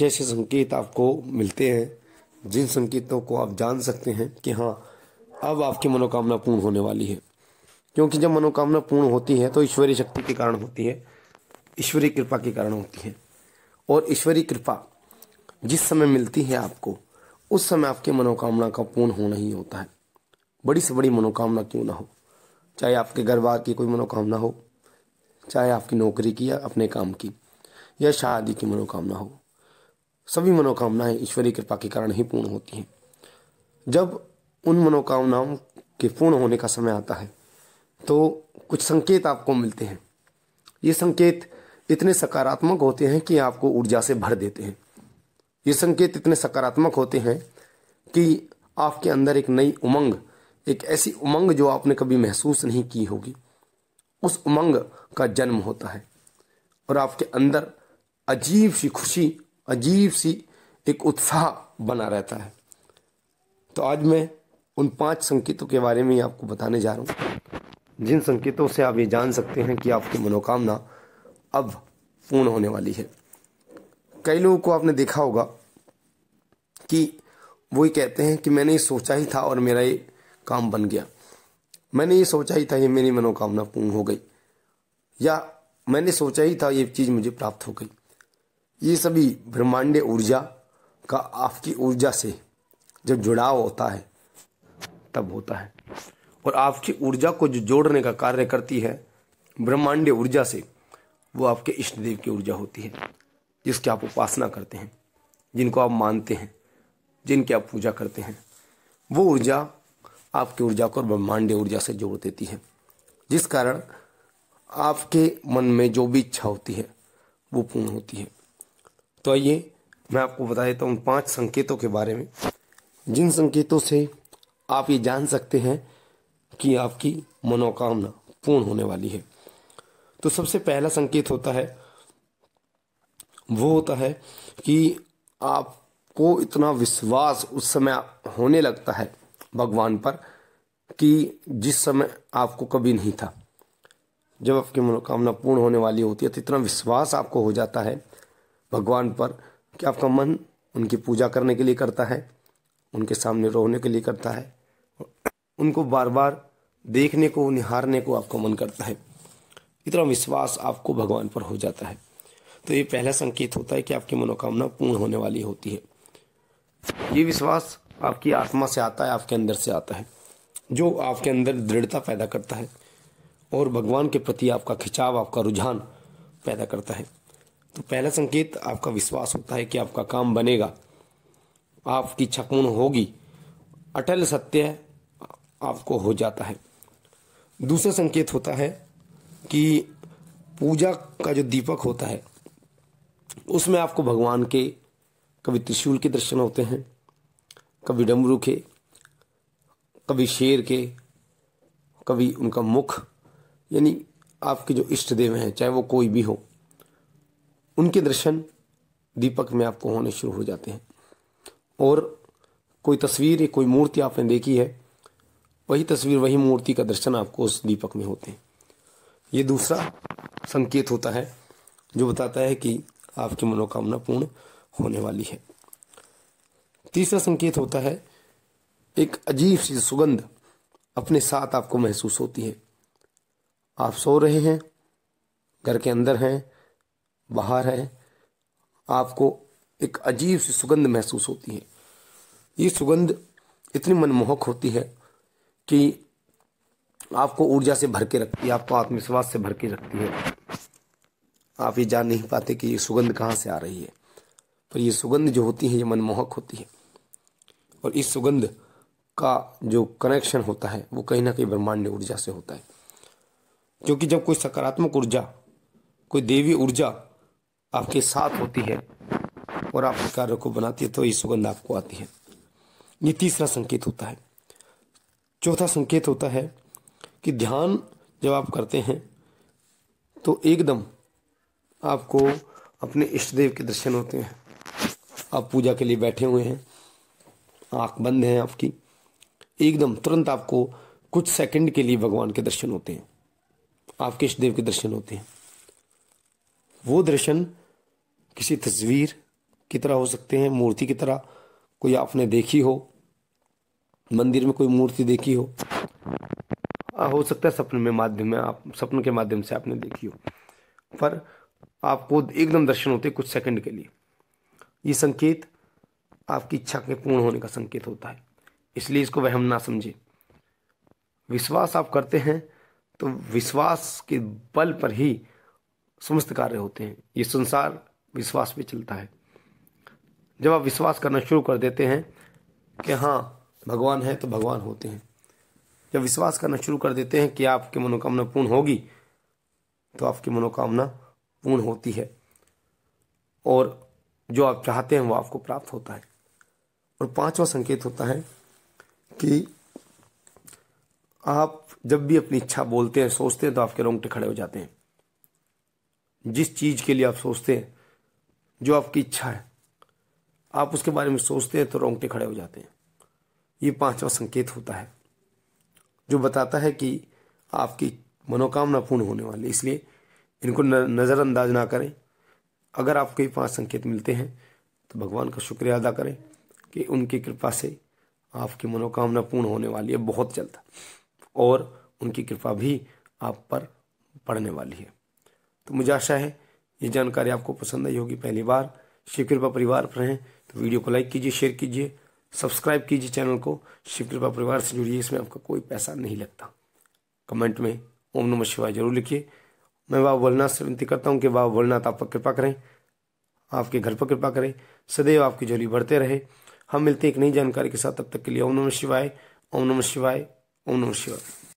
जैसे संकेत आपको मिलते हैं जिन संकेतों को आप जान सकते हैं कि हाँ अब आपकी मनोकामना पूर्ण होने वाली है क्योंकि जब मनोकामना पूर्ण होती है तो ईश्वरीय शक्ति के कारण होती है ईश्वरीय कृपा के कारण होती है और ईश्वरीय कृपा जिस समय मिलती है आपको उस समय आपकी मनोकामना का पूर्ण होना ही होता है बड़ी से बड़ी मनोकामना क्यों ना हो चाहे आपके घर बार की कोई मनोकामना हो चाहे आपकी नौकरी की या अपने काम की या शादी की मनोकामना हो सभी मनोकामनाएं ईश्वरीय कृपा के कारण ही पूर्ण होती हैं जब उन मनोकामनाओं के पूर्ण होने का समय आता है तो कुछ संकेत आपको मिलते हैं ये संकेत इतने सकारात्मक होते हैं कि आपको ऊर्जा से भर देते हैं ये संकेत इतने सकारात्मक होते हैं कि आपके अंदर एक नई उमंग एक ऐसी उमंग जो आपने कभी महसूस नहीं की होगी उस उमंग का जन्म होता है और आपके अंदर अजीब सी खुशी अजीब सी एक उत्साह बना रहता है तो आज मैं उन पांच संकेतों के बारे में आपको बताने जा रहा हूँ जिन संकेतों से आप ये जान सकते हैं कि आपकी मनोकामना अब पूर्ण होने वाली है कई लोगों को आपने देखा होगा कि वो ये कहते हैं कि मैंने ये सोचा ही था और मेरा ये काम बन गया मैंने ये सोचा ही था ये मेरी मनोकामना पूर्ण हो गई या मैंने सोचा ही था ये चीज़ मुझे प्राप्त हो गई ये सभी ब्रह्मांड ऊर्जा का आपकी ऊर्जा से जब जुड़ाव होता है तब होता है और आपकी ऊर्जा को जो जोड़ने का कार्य करती है ब्रह्मांड ऊर्जा से वो आपके इष्ट देव की ऊर्जा होती है जिसकी आप उपासना करते हैं जिनको आप मानते हैं जिनकी आप पूजा करते हैं वो ऊर्जा आपकी ऊर्जा को ब्रह्मांड ऊर्जा से जोड़ देती है जिस कारण आपके मन में जो भी इच्छा होती है वो पूर्ण होती है तो आइए मैं आपको बता देता हूँ पाँच संकेतों के बारे में जिन संकेतों से आप ये जान सकते हैं कि आपकी मनोकामना पूर्ण होने वाली है तो सबसे पहला संकेत होता है वो होता है कि आपको इतना विश्वास उस समय होने लगता है भगवान पर कि जिस समय आपको कभी नहीं था जब आपकी मनोकामना पूर्ण होने वाली होती है तो इतना विश्वास आपको हो जाता है भगवान पर कि आपका मन उनकी पूजा करने के लिए करता है उनके सामने रोने के लिए करता है उनको बार बार देखने को निहारने को आपका मन करता है इतना विश्वास आपको भगवान पर हो जाता है तो ये पहला संकेत होता है कि आपकी मनोकामना पूर्ण होने वाली होती है ये विश्वास आपकी आत्मा से आता है आपके अंदर से आता है जो आपके अंदर दृढ़ता पैदा करता है और भगवान के प्रति आपका खिंचाव आपका रुझान पैदा करता है तो पहला संकेत आपका विश्वास होता है कि आपका काम बनेगा आपकी छकून होगी अटल सत्य आपको हो जाता है दूसरा संकेत होता है कि पूजा का जो दीपक होता है उसमें आपको भगवान के कभी त्रिशूल के दर्शन होते हैं कभी डमरू के कभी शेर के कभी उनका मुख यानी आपके जो इष्ट देव हैं चाहे वो कोई भी हो उनके दर्शन दीपक में आपको होने शुरू हो जाते हैं और कोई तस्वीर या कोई मूर्ति आपने देखी है वही तस्वीर वही मूर्ति का दर्शन आपको उस दीपक में होते हैं ये दूसरा संकेत होता है जो बताता है कि आपकी मनोकामना पूर्ण होने वाली है तीसरा संकेत होता है एक अजीब सी सुगंध अपने साथ आपको महसूस होती है आप सो रहे हैं घर के अंदर हैं बाहर है आपको एक अजीब सी सुगंध महसूस होती है ये सुगंध इतनी मनमोहक होती है कि आपको ऊर्जा से भर के रखती है आपको आत्मविश्वास से भर के रखती है आप ये जान नहीं पाते कि ये सुगंध कहाँ से आ रही है पर ये सुगंध जो होती है ये मनमोहक होती है और इस सुगंध का जो कनेक्शन होता है वो कहीं ना कहीं ब्रह्मांड ऊर्जा से होता है क्योंकि जब कोई सकारात्मक ऊर्जा कोई देवी ऊर्जा आपके साथ होती है और आपके कार्य को बनाती है तो ये सुगंध आपको आती है ये तीसरा संकेत होता है चौथा संकेत होता है कि ध्यान जब आप करते हैं तो एकदम आपको अपने इष्ट देव के दर्शन होते हैं आप पूजा के लिए बैठे हुए हैं आंख बंद है आपकी एकदम तुरंत आपको कुछ सेकंड के लिए भगवान के दर्शन होते हैं आपके इष्ट देव के दर्शन होते हैं वो दर्शन किसी तस्वीर की तरह हो सकते हैं मूर्ति की तरह कोई आपने देखी हो मंदिर में कोई मूर्ति देखी हो हो सकता है सपने में माध्यम में आप सपन के माध्यम से आपने देखी हो पर आपको एकदम दर्शन होते कुछ सेकंड के लिए ये संकेत आपकी इच्छा के पूर्ण होने का संकेत होता है इसलिए इसको वह हम ना समझे विश्वास आप करते हैं तो विश्वास के बल पर ही समस्त कार्य होते हैं ये संसार विश्वास पे चलता है जब आप विश्वास करना शुरू कर देते हैं कि हाँ भगवान है तो भगवान होते हैं जब विश्वास करना शुरू कर देते हैं कि आपकी मनोकामना पूर्ण होगी तो आपकी मनोकामना पूर्ण होती है और जो आप चाहते हैं वो आपको प्राप्त होता है और पांचवा संकेत होता है कि आप जब भी अपनी इच्छा बोलते हैं सोचते हैं तो आपके रोंगटे खड़े हो जाते हैं जिस चीज़ के लिए आप सोचते हैं जो आपकी इच्छा है आप उसके बारे में सोचते हैं तो रोंगटे खड़े हो जाते हैं ये पांचवा संकेत होता है जो बताता है कि आपकी मनोकामना पूर्ण होने वाली इसलिए इनको नज़रअंदाज ना करें अगर आपको ये पांच संकेत मिलते हैं तो भगवान का शुक्रिया अदा करें कि उनकी कृपा से आपकी मनोकामना पूर्ण होने वाली है बहुत जल्द और उनकी कृपा भी आप पर पड़ने वाली है तो मुझे आशा है ये जानकारी आपको पसंद आई होगी पहली बार शिव कृपा परिवार पर हैं तो वीडियो को लाइक कीजिए शेयर कीजिए सब्सक्राइब कीजिए चैनल को शिव कृपा परिवार से जुड़िए इसमें आपका कोई पैसा नहीं लगता कमेंट में ओम नमः शिवाय जरूर लिखिए मैं बाबा भोलनाथ से विनती करता हूँ कि बाबा भोलनाथ आप पर कृपा करें आपके घर पर कृपा करें सदैव आपकी जोली बढ़ते रहे हम मिलते एक नई जानकारी के साथ तब तक के लिए ओम नमः शिवाय ओम नमः शिवाय ओम नमः शिवाय